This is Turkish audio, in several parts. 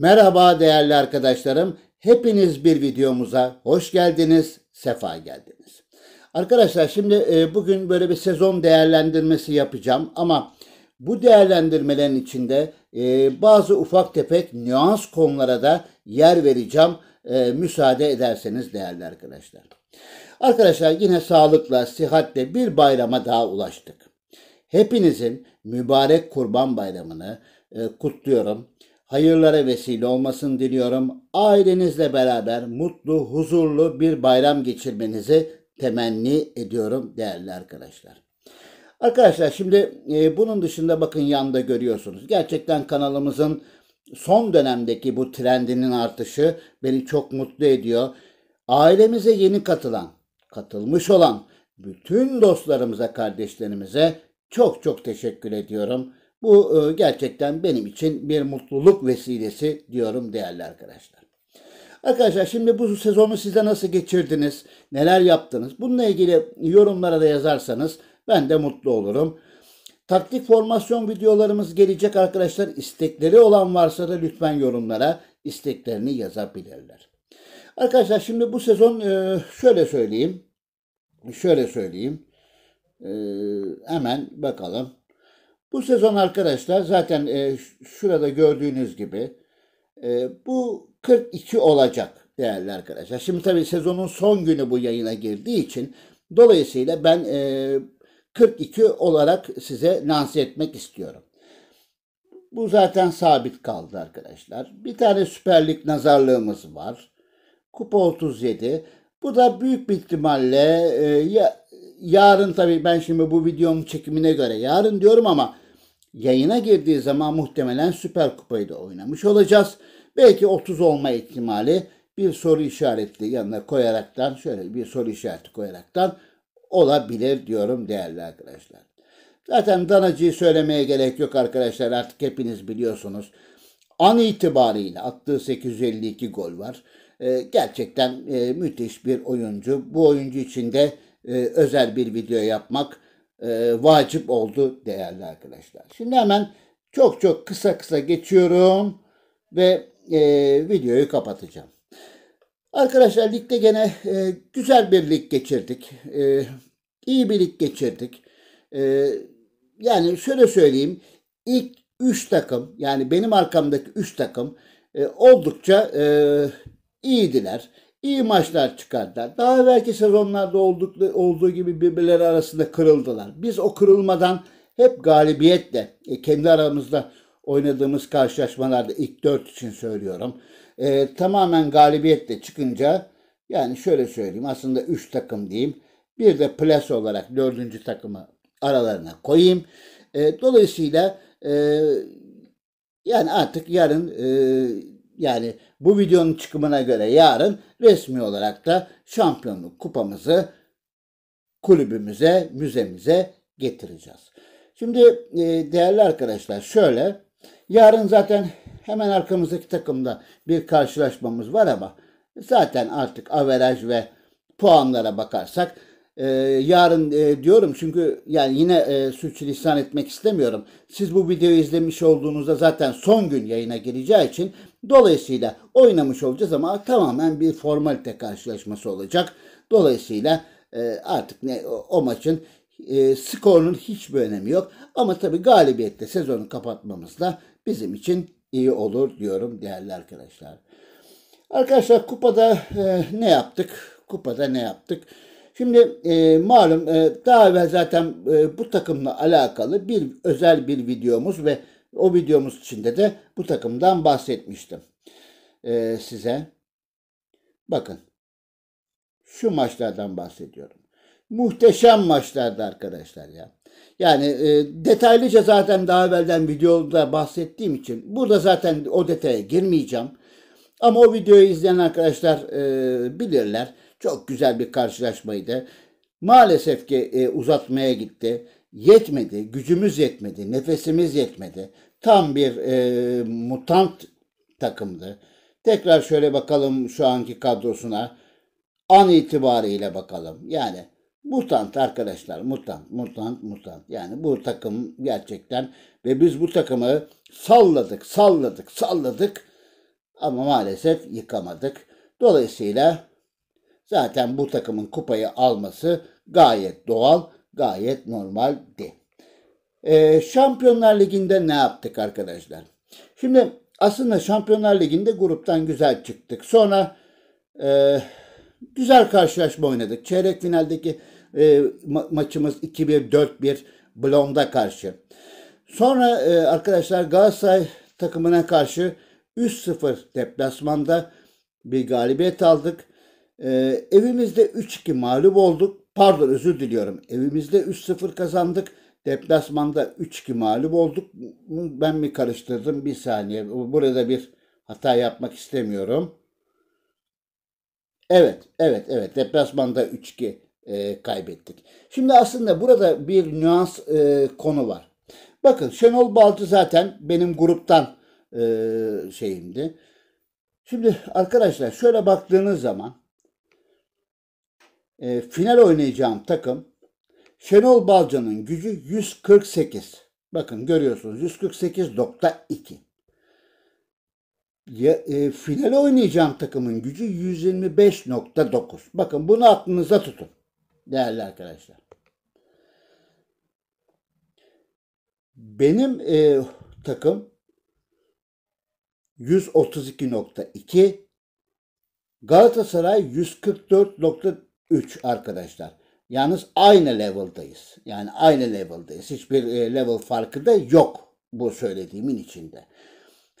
Merhaba değerli arkadaşlarım. Hepiniz bir videomuza hoş geldiniz, sefa geldiniz. Arkadaşlar şimdi e, bugün böyle bir sezon değerlendirmesi yapacağım ama bu değerlendirmelerin içinde e, bazı ufak tefek nüans konulara da yer vereceğim. E, müsaade ederseniz değerli arkadaşlar. Arkadaşlar yine sağlıkla, sıhhatle bir bayrama daha ulaştık. Hepinizin mübarek kurban bayramını kutluyorum hayırlara vesile olmasını diliyorum. Ailenizle beraber mutlu, huzurlu bir bayram geçirmenizi temenni ediyorum değerli arkadaşlar. Arkadaşlar şimdi e, bunun dışında bakın yanda görüyorsunuz. Gerçekten kanalımızın son dönemdeki bu trendinin artışı beni çok mutlu ediyor. Ailemize yeni katılan, katılmış olan bütün dostlarımıza, kardeşlerimize çok çok teşekkür ediyorum. Bu e, gerçekten benim için bir mutluluk vesilesi diyorum değerli arkadaşlar. Arkadaşlar şimdi bu sezonu size nasıl geçirdiniz? Neler yaptınız? Bununla ilgili yorumlara da yazarsanız ben de mutlu olurum. Taktik formasyon videolarımız gelecek arkadaşlar. İstekleri olan varsa da lütfen yorumlara isteklerini yazabilirler. Arkadaşlar şimdi bu sezon e, şöyle söyleyeyim. Şöyle söyleyeyim. E, hemen bakalım. Bu sezon arkadaşlar zaten e, şurada gördüğünüz gibi e, bu 42 olacak değerli arkadaşlar. Şimdi tabii sezonun son günü bu yayına girdiği için dolayısıyla ben e, 42 olarak size lanse etmek istiyorum. Bu zaten sabit kaldı arkadaşlar. Bir tane süperlik nazarlığımız var. Kupa 37. Bu da büyük bir ihtimalle e, ya, yarın tabii ben şimdi bu videonun çekimine göre yarın diyorum ama yayına girdiği zaman muhtemelen Süper Kupayı da oynamış olacağız. Belki 30 olma ihtimali bir soru işaretli yanına koyaraktan şöyle bir soru işareti koyaraktan olabilir diyorum değerli arkadaşlar. Zaten danacıyı söylemeye gerek yok arkadaşlar artık hepiniz biliyorsunuz. An itibariyle attığı 852 gol var. Ee, gerçekten e, müthiş bir oyuncu. Bu oyuncu için de e, özel bir video yapmak e, vacip oldu değerli arkadaşlar. Şimdi hemen çok çok kısa kısa geçiyorum ve e, videoyu kapatacağım. Arkadaşlar ligde gene e, güzel bir lig geçirdik. E, iyi bir lig geçirdik. E, yani şöyle söyleyeyim. ilk 3 takım yani benim arkamdaki 3 takım e, oldukça e, iyiydiler iyi maçlar çıkardılar. Daha belki sezonlarda olduklu, olduğu gibi birbirleri arasında kırıldılar. Biz o kırılmadan hep galibiyetle e, kendi aramızda oynadığımız karşılaşmalarda ilk dört için söylüyorum. E, tamamen galibiyetle çıkınca yani şöyle söyleyeyim aslında üç takım diyeyim. Bir de plus olarak dördüncü takımı aralarına koyayım. E, dolayısıyla e, yani artık yarın e, yani bu videonun çıkımına göre yarın resmi olarak da şampiyonluk kupamızı kulübümüze, müzemize getireceğiz. Şimdi e, değerli arkadaşlar şöyle yarın zaten hemen arkamızdaki takımda bir karşılaşmamız var ama zaten artık averaj ve puanlara bakarsak ee, yarın e, diyorum çünkü yani yine e, sürçülisan etmek istemiyorum. Siz bu videoyu izlemiş olduğunuzda zaten son gün yayına gireceği için dolayısıyla oynamış olacağız ama tamamen bir formalite karşılaşması olacak. Dolayısıyla e, artık ne o, o maçın e, skorunun hiçbir önemi yok. Ama tabii galibiyetle sezonu kapatmamız da bizim için iyi olur diyorum değerli arkadaşlar. Arkadaşlar kupada e, ne yaptık? Kupada ne yaptık? Şimdi e, malum e, daha evvel zaten e, bu takımla alakalı bir özel bir videomuz ve o videomuz içinde de bu takımdan bahsetmiştim e, size. Bakın şu maçlardan bahsediyorum. Muhteşem maçlardı arkadaşlar ya. Yani e, detaylıca zaten daha evvelden videoda bahsettiğim için burada zaten o detaya girmeyeceğim. Ama o videoyu izleyen arkadaşlar e, bilirler. Çok güzel bir karşılaşmaydı. Maalesef ki e, uzatmaya gitti. Yetmedi, gücümüz yetmedi, nefesimiz yetmedi. Tam bir e, mutant takımdı. Tekrar şöyle bakalım şu anki kadrosuna. An itibariyle bakalım. Yani mutant arkadaşlar, mutant, mutant, mutant. Yani bu takım gerçekten ve biz bu takımı salladık, salladık, salladık ama maalesef yıkamadık. Dolayısıyla Zaten bu takımın kupayı alması gayet doğal, gayet normaldi. Ee, Şampiyonlar Ligi'nde ne yaptık arkadaşlar? Şimdi aslında Şampiyonlar Ligi'nde gruptan güzel çıktık. Sonra e, güzel karşılaşma oynadık. Çeyrek finaldeki e, ma- maçımız 2-1, 4-1 Blonda karşı. Sonra e, arkadaşlar Galatasaray takımına karşı 3-0 deplasmanda bir galibiyet aldık. Ee, evimizde 3-2 mağlup olduk. Pardon özür diliyorum. Evimizde 3-0 kazandık. Deplasmanda 3-2 mağlup olduk. Ben mi karıştırdım? Bir saniye. Burada bir hata yapmak istemiyorum. Evet, evet, evet. Deplasmanda 3-2 e, kaybettik. Şimdi aslında burada bir nüans e, konu var. Bakın Şenol Balcı zaten benim gruptan e, şeyimdi. Şimdi arkadaşlar şöyle baktığınız zaman e, final oynayacağım takım Şenol Balcan'ın gücü 148. Bakın görüyorsunuz 148.2. Ya, e, finale oynayacağım takımın gücü 125.9. Bakın bunu aklınıza tutun değerli arkadaşlar. Benim e, takım 132.2 Galatasaray 144. 3 arkadaşlar. Yalnız aynı level'dayız. Yani aynı level'dayız. Hiçbir e, level farkı da yok bu söylediğimin içinde.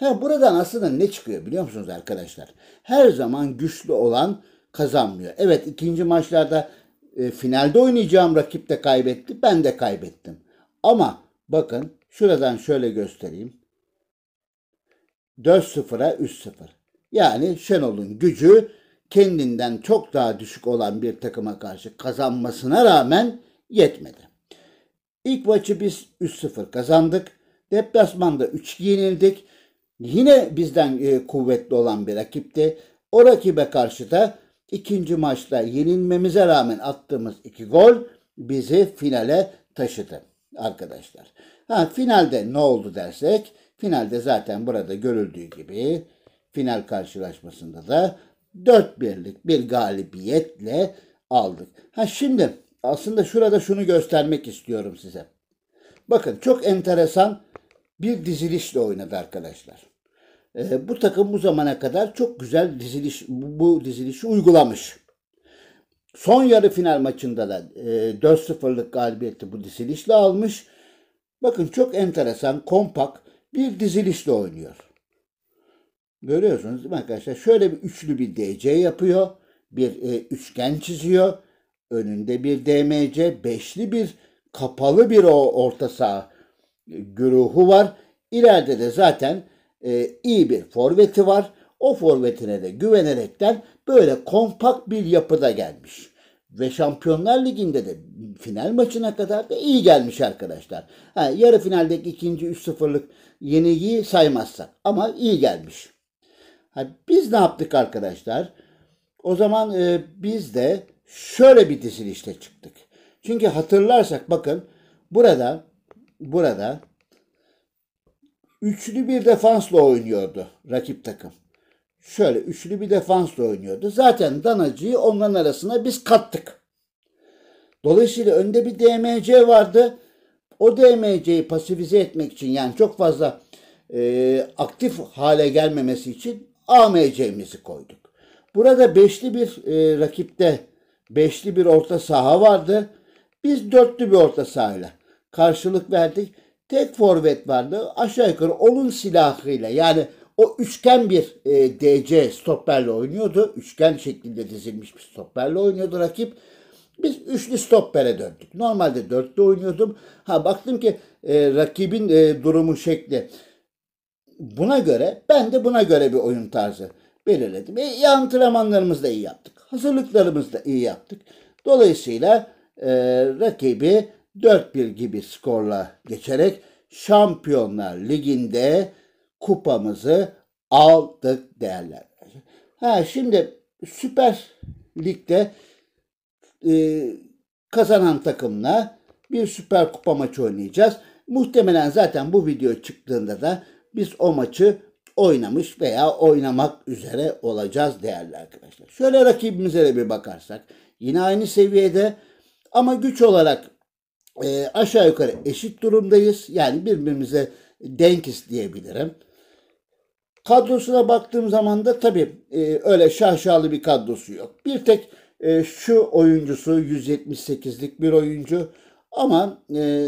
Ha, buradan aslında ne çıkıyor biliyor musunuz arkadaşlar? Her zaman güçlü olan kazanmıyor. Evet ikinci maçlarda e, finalde oynayacağım rakip de kaybetti. Ben de kaybettim. Ama bakın şuradan şöyle göstereyim. 4-0'a 3-0. Yani Şenol'un gücü kendinden çok daha düşük olan bir takıma karşı kazanmasına rağmen yetmedi. İlk maçı biz 3-0 kazandık. Deplasmanda 3 yenildik. Yine bizden e, kuvvetli olan bir rakipti. O rakibe karşı da ikinci maçta yenilmemize rağmen attığımız iki gol bizi finale taşıdı arkadaşlar. Ha finalde ne oldu dersek finalde zaten burada görüldüğü gibi final karşılaşmasında da Dört birlik bir galibiyetle aldık. Ha şimdi aslında şurada şunu göstermek istiyorum size. Bakın çok enteresan bir dizilişle oynadı arkadaşlar. E, bu takım bu zamana kadar çok güzel diziliş bu dizilişi uygulamış. Son yarı final maçında da e, 4-0'lık galibiyeti bu dizilişle almış. Bakın çok enteresan, kompak bir dizilişle oynuyor. Görüyorsunuz değil mi arkadaşlar? Şöyle bir üçlü bir DC yapıyor. Bir e, üçgen çiziyor. Önünde bir DMC. Beşli bir kapalı bir o orta saha e, güruhu var. İleride de zaten e, iyi bir forveti var. O forvetine de güvenerekten böyle kompakt bir yapıda gelmiş. Ve Şampiyonlar Ligi'nde de final maçına kadar da iyi gelmiş arkadaşlar. Ha, yarı finaldeki ikinci 3-0'lık yenilgiyi saymazsak ama iyi gelmiş. Ha, biz ne yaptık arkadaşlar? O zaman e, biz de şöyle bir dizilişle çıktık. Çünkü hatırlarsak bakın burada burada üçlü bir defansla oynuyordu rakip takım. Şöyle üçlü bir defansla oynuyordu. Zaten danacıyı onların arasına biz kattık. Dolayısıyla önde bir DMC vardı. O DMC'yi pasifize etmek için yani çok fazla e, aktif hale gelmemesi için AMC'mizi koyduk. Burada beşli bir e, rakipte beşli bir orta saha vardı. Biz dörtlü bir orta sahayla karşılık verdik. Tek forvet vardı. Aşağı yukarı onun silahıyla yani o üçgen bir e, DC stopperle oynuyordu. Üçgen şeklinde dizilmiş bir stopperle oynuyordu rakip. Biz üçlü stoppere döndük. Normalde dörtlü oynuyordum. Ha baktım ki e, rakibin e, durumu şekli buna göre ben de buna göre bir oyun tarzı belirledim. E, iyi antrenmanlarımızı da iyi yaptık. Hazırlıklarımızı da iyi yaptık. Dolayısıyla e, rakibi 4-1 gibi skorla geçerek Şampiyonlar Ligi'nde kupamızı aldık değerler. Ha şimdi Süper Lig'de e, kazanan takımla bir Süper Kupa maçı oynayacağız. Muhtemelen zaten bu video çıktığında da biz o maçı oynamış veya oynamak üzere olacağız değerli arkadaşlar. Şöyle rakibimize de bir bakarsak yine aynı seviyede ama güç olarak e, aşağı yukarı eşit durumdayız. Yani birbirimize denkiz diyebilirim. Kadrosuna baktığım zaman da tabii e, öyle şaşalı bir kadrosu yok. Bir tek e, şu oyuncusu 178'lik bir oyuncu ama e,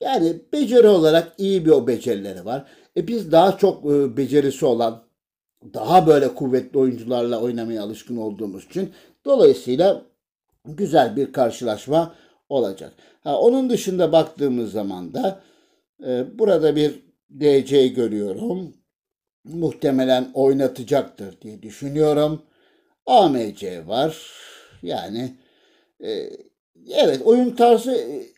yani beceri olarak iyi bir o becerileri var. E biz daha çok e, becerisi olan, daha böyle kuvvetli oyuncularla oynamaya alışkın olduğumuz için dolayısıyla güzel bir karşılaşma olacak. Ha, onun dışında baktığımız zaman da e, burada bir DC görüyorum. Muhtemelen oynatacaktır diye düşünüyorum. AMC var. Yani e, evet oyun tarzı e,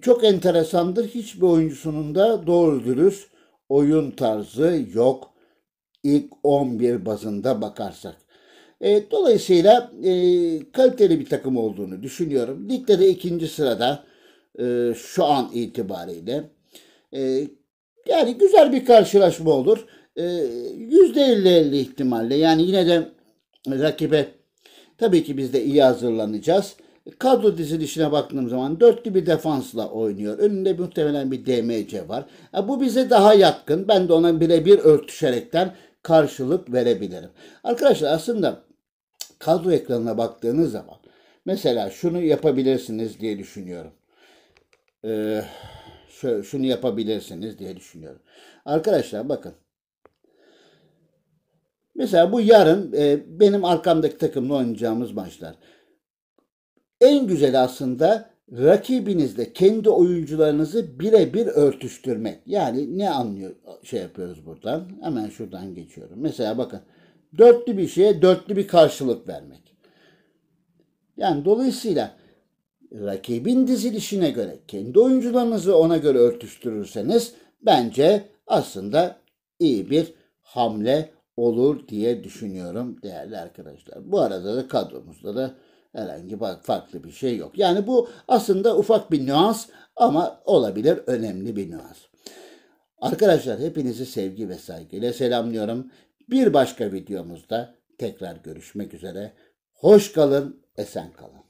çok enteresandır. Hiçbir oyuncusunun da doğru dürüst oyun tarzı yok ilk 11 bazında bakarsak. E, dolayısıyla e, kaliteli bir takım olduğunu düşünüyorum. Ligde de ikinci sırada e, şu an itibariyle. E, yani güzel bir karşılaşma olur. E, %50-50 ihtimalle yani yine de rakibe tabii ki biz de iyi hazırlanacağız. Kadro dizilişine baktığım zaman dörtlü bir defansla oynuyor. Önünde muhtemelen bir DMC var. E, bu bize daha yatkın. Ben de ona birebir örtüşerekten karşılık verebilirim. Arkadaşlar aslında kadro ekranına baktığınız zaman mesela şunu yapabilirsiniz diye düşünüyorum. Ee, şunu yapabilirsiniz diye düşünüyorum. Arkadaşlar bakın. Mesela bu yarın e, benim arkamdaki takımla oynayacağımız maçlar. En güzel aslında rakibinizle kendi oyuncularınızı birebir örtüştürmek. Yani ne anlıyor şey yapıyoruz buradan? Hemen şuradan geçiyorum. Mesela bakın dörtlü bir şeye dörtlü bir karşılık vermek. Yani dolayısıyla rakibin dizilişine göre kendi oyuncularınızı ona göre örtüştürürseniz bence aslında iyi bir hamle olur diye düşünüyorum değerli arkadaşlar. Bu arada da kadromuzda da Herhangi farklı bir şey yok. Yani bu aslında ufak bir nüans ama olabilir önemli bir nüans. Arkadaşlar hepinizi sevgi ve saygıyla selamlıyorum. Bir başka videomuzda tekrar görüşmek üzere. Hoş kalın, esen kalın.